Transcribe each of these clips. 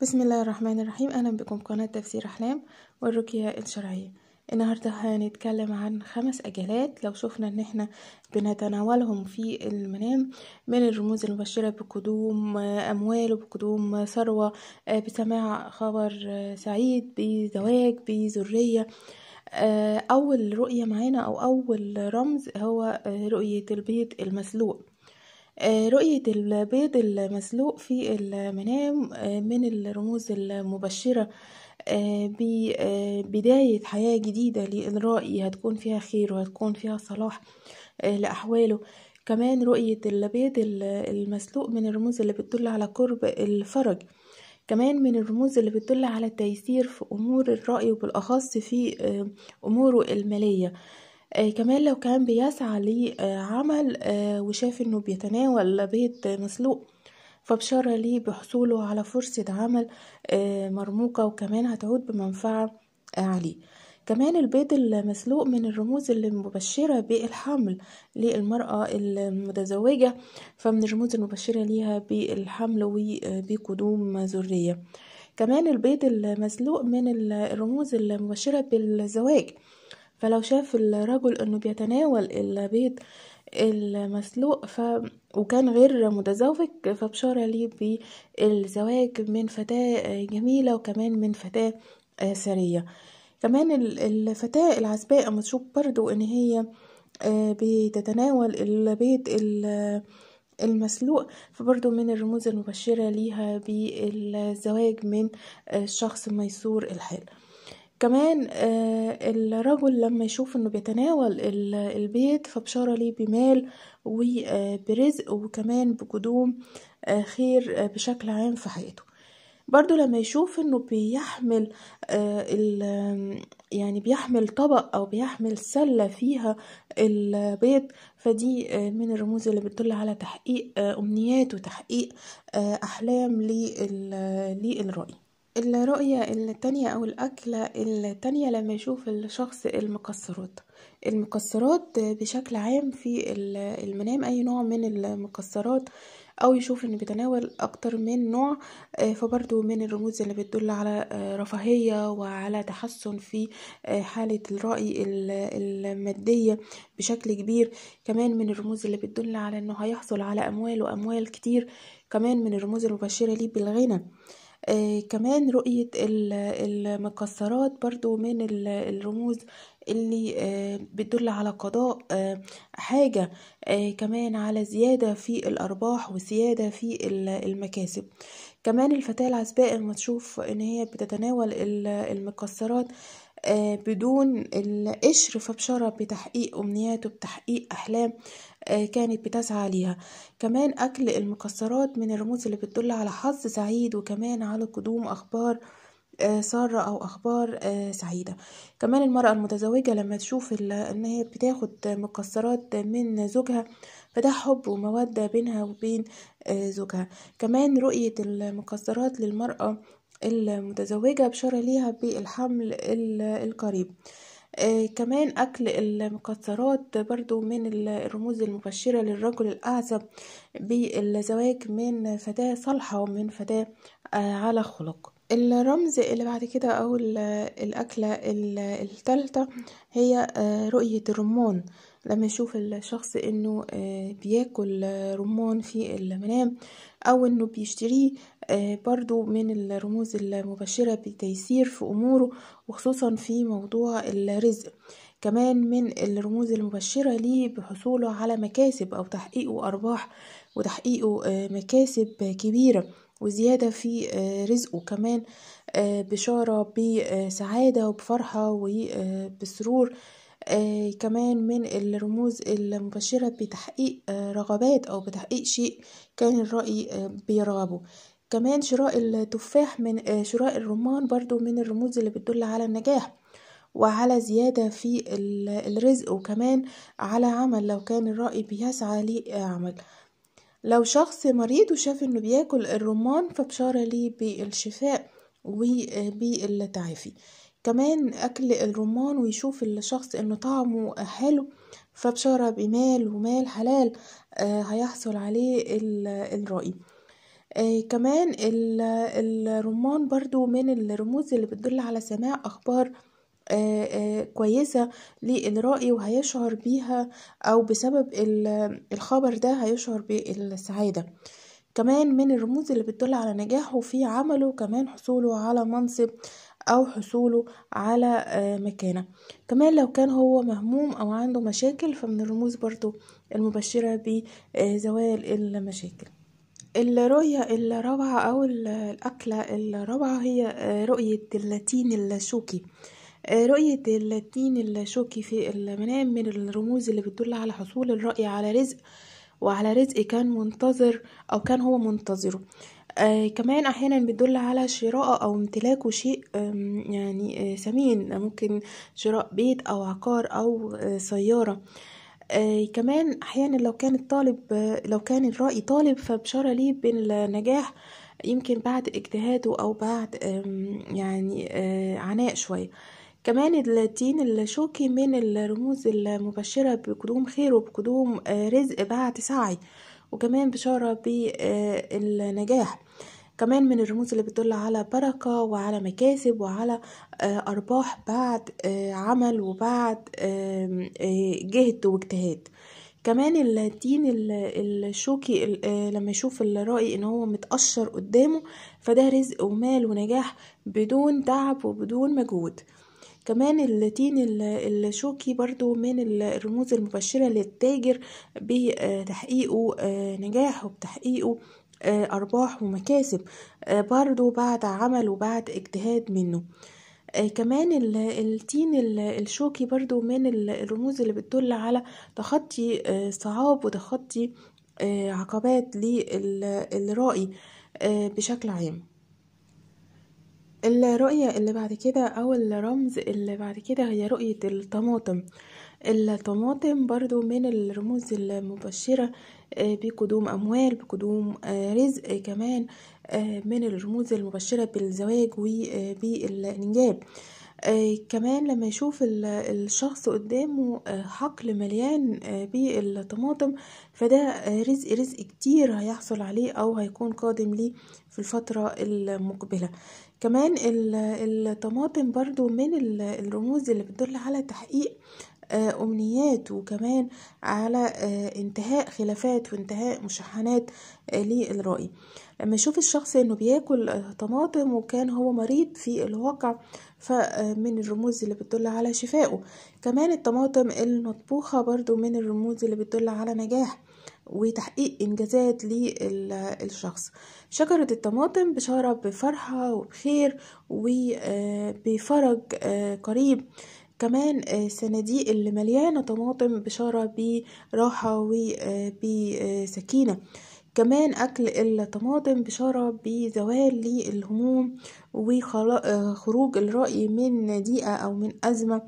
بسم الله الرحمن الرحيم أهلا بكم قناة تفسير أحلام والرقية الشرعية النهاردة هنتكلم عن خمس أجلات لو شفنا إن احنا بنتناولهم في المنام من الرموز المبشرة بقدوم أموال وبقدوم ثروة آه، بسماع خبر آه، سعيد بزواج بذرية آه، أول رؤية معانا أو أول رمز هو رؤية البيت المسلوق آه، رؤية البيض المسلوق في المنام آه، من الرموز المبشرة آه، ببداية حياة جديدة للرائي هتكون فيها خير وهتكون فيها صلاح لأحواله كمان رؤية البيض المسلوق من الرموز اللي بتدل على قرب الفرج كمان من الرموز اللي بتدل على التيسير في أمور الرأي وبالأخص في أموره المالية آه، كمان لو كان بيسعى لعمل آه، وشاف انه بيتناول بيض مسلوق فبشارة ليه بحصوله على فرصة عمل آه، مرموقة وكمان هتعود بمنفعة عليه كمان البيض المسلوق من الرموز المبشرة بالحمل للمرأة المتزوجة فمن الرموز المبشرة ليها بالحمل وبقدوم ذرية كمان البيض المسلوق من الرموز المبشرة بالزواج فلو شاف الرجل انه بيتناول البيض المسلوق ف... وكان غير متزوج فبشارة ليه بالزواج من فتاة جميلة وكمان من فتاة سرية كمان الفتاة العزباء أما تشوف برضو إن هي آه، بتتناول البيض المسلوق فبرضو من الرموز المبشرة ليها بالزواج من الشخص ميسور الحال كمان آه، الرجل لما يشوف انه بيتناول البيت فبشارة ليه بمال وبرزق آه، وكمان بقدوم آه، خير بشكل عام في حياته برضو لما يشوف انه بيحمل يعني بيحمل طبق او بيحمل سلة فيها البيض فدي من الرموز اللي بتدل على تحقيق امنيات وتحقيق احلام للرأي الرؤية التانية أو الأكلة التانية لما يشوف الشخص المكسرات المكسرات بشكل عام في المنام أي نوع من المكسرات أو يشوف أنه بيتناول أكتر من نوع آه، فبرضو من الرموز اللي بتدل على آه، رفاهية وعلى تحسن في آه، حالة الرأي المادية بشكل كبير كمان من الرموز اللي بتدل على إنه هيحصل على أموال وأموال كتير كمان من الرموز المبشرة ليه بالغنى آه كمان رؤية المكسرات برضو من الرموز اللي آه بتدل على قضاء آه حاجة آه، كمان على زيادة في الأرباح وزيادة في المكاسب كمان الفتاة العزباء لما تشوف إن هي بتتناول المكسرات آه، بدون القشر فبشرف بتحقيق أمنياته بتحقيق أحلام آه، كانت بتسعى ليها كمان أكل المكسرات من الرموز اللي بتدل على حظ سعيد وكمان على قدوم أخبار آه، سارة أو أخبار سعيدة كمان المرأة المتزوجة لما تشوف إن هي بتاخد مكسرات من زوجها فده حب ومودة بينها وبين زوجها كمان رؤية المكسرات للمرأة المتزوجة بشارة ليها بالحمل القريب آه كمان أكل المكسرات برضو من الرموز المبشرة للرجل الأعزب بالزواج من فتاة صالحة ومن فتاة آه على خلق الرمز اللي بعد كده أو الأكلة الثالثة هي آه رؤية الرمان لما يشوف الشخص انه آه، بياكل آه، رمان في المنام او انه بيشتريه آه، برضو من الرموز المبشرة بتيسير في اموره وخصوصا في موضوع الرزق كمان من الرموز المبشرة ليه بحصوله على مكاسب او تحقيقه ارباح وتحقيقه مكاسب كبيرة وزيادة في رزقه كمان بشارة بسعادة وبفرحة وبسرور آه، كمان من الرموز المبشرة بتحقيق آه، رغبات أو بتحقيق شيء كان الرأي آه، بيرغبه كمان شراء التفاح من شراء الرمان برضو من الرموز اللي بتدل على النجاح وعلى زيادة في الرزق وكمان على عمل لو كان الرأي بيسعى لعمل لو شخص مريض وشاف انه بياكل الرمان فبشارة ليه بالشفاء وبالتعافي كمان أكل الرمان ويشوف الشخص إن طعمه حلو فبشارة بمال ومال حلال آه، هيحصل عليه الرأي آه، كمان الرمان برضو من الرموز اللي بتدل على سماع أخبار آه، كويسة للرأي وهيشعر بيها أو بسبب الخبر ده هيشعر بالسعادة كمان من الرموز اللي بتدل على نجاحه في عمله كمان حصوله على منصب أو حصوله على آه، مكانة كمان لو كان هو مهموم أو عنده مشاكل فمن الرموز برضو المبشرة بزوال المشاكل الرؤية الرابعة أو الأكلة الرابعة هي آه، رؤية اللاتين اللاشوكي آه، رؤية اللاتين اللاشوكي في المنام من الرموز اللي بتدل على حصول الرأي على رزق وعلى رزق كان منتظر أو كان هو منتظره آه كمان احيانا بتدل على شراء او امتلاكه شيء يعني آه ثمين ممكن شراء بيت او عقار او آه سياره آه كمان احيانا لو كان الطالب آه لو كان الرأي طالب فبشاره ليه بالنجاح يمكن بعد اجتهاده او بعد يعني آه، عناء شويه كمان التين الشوكي من الرموز المبشرة بقدوم خير وبقدوم آه، رزق بعد سعي وكمان بشارة بالنجاح آه، كمان من الرموز اللي بتدل على بركة وعلى مكاسب وعلى آه، أرباح بعد آه، عمل وبعد جهد واجتهاد كمان الدين الشوكي لما يشوف الرأي ان هو متأشر قدامه فده رزق ومال ونجاح بدون تعب وبدون مجهود كمان اللاتين الشوكي برضو من الرموز المبشرة للتاجر بتحقيقه آه، نجاح وبتحقيقه آه، أرباح ومكاسب آه، برضو بعد عمل وبعد اجتهاد منه كمان التين الشوكي برضو من الرموز اللي بتدل على تخطي صعاب وتخطي عقبات للرائي بشكل عام الرؤية اللي بعد كده أو الرمز اللي بعد كده هي رؤية الطماطم الطماطم برضو من الرموز المبشرة آه، بقدوم أموال بقدوم آه، رزق كمان آه، من الرموز المبشرة بالزواج وبالإنجاب كمان لما يشوف الشخص قدامه حقل مليان بالطماطم فده رزق رزق كتير هيحصل عليه أو هيكون قادم ليه في الفترة المقبلة كمان الطماطم برضو من الرموز اللي بتدل على تحقيق آه، أمنيات وكمان على آه، انتهاء خلافات وانتهاء مشحنات آه، للرأي لما يشوف الشخص انه بياكل طماطم وكان هو مريض في الواقع فمن الرموز اللي بتدل على شفائه كمان الطماطم المطبوخة برضو من الرموز اللي بتدل على نجاح وتحقيق إنجازات للشخص شجرة الطماطم بشارة بفرحة وبخير وبفرج آه، قريب كمان الصناديق آه، اللي مليانة طماطم بشارة براحة وبسكينة آه، كمان أكل الطماطم بشارة بزوال للهموم وخروج الرأي من ضيقة أو من أزمة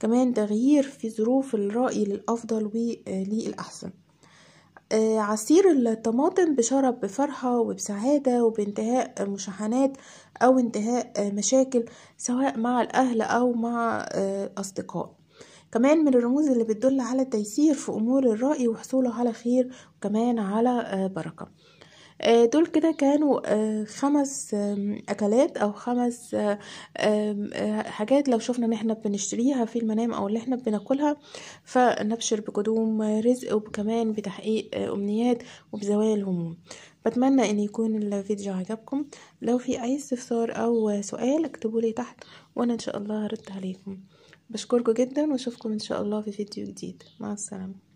كمان تغيير في ظروف الرأي للأفضل وللأحسن آه، عصير الطماطم بشرب بفرحة وبسعادة وبانتهاء مشاحنات أو انتهاء آه، مشاكل سواء مع الأهل أو مع آه، أصدقاء كمان من الرموز اللي بتدل على التيسير في أمور الرأي وحصوله على خير وكمان على بركة آه، دول كده كانوا آه، خمس اكلات او خمس آه، حاجات لو شفنا ان احنا بنشتريها في المنام او اللي احنا بناكلها فنبشر بقدوم رزق وكمان بتحقيق امنيات وبزوال الهموم بتمنى ان يكون الفيديو عجبكم لو في اي استفسار او سؤال اكتبوا لي تحت وانا ان شاء الله هرد عليكم بشكركم جدا واشوفكم ان شاء الله في فيديو جديد مع السلامه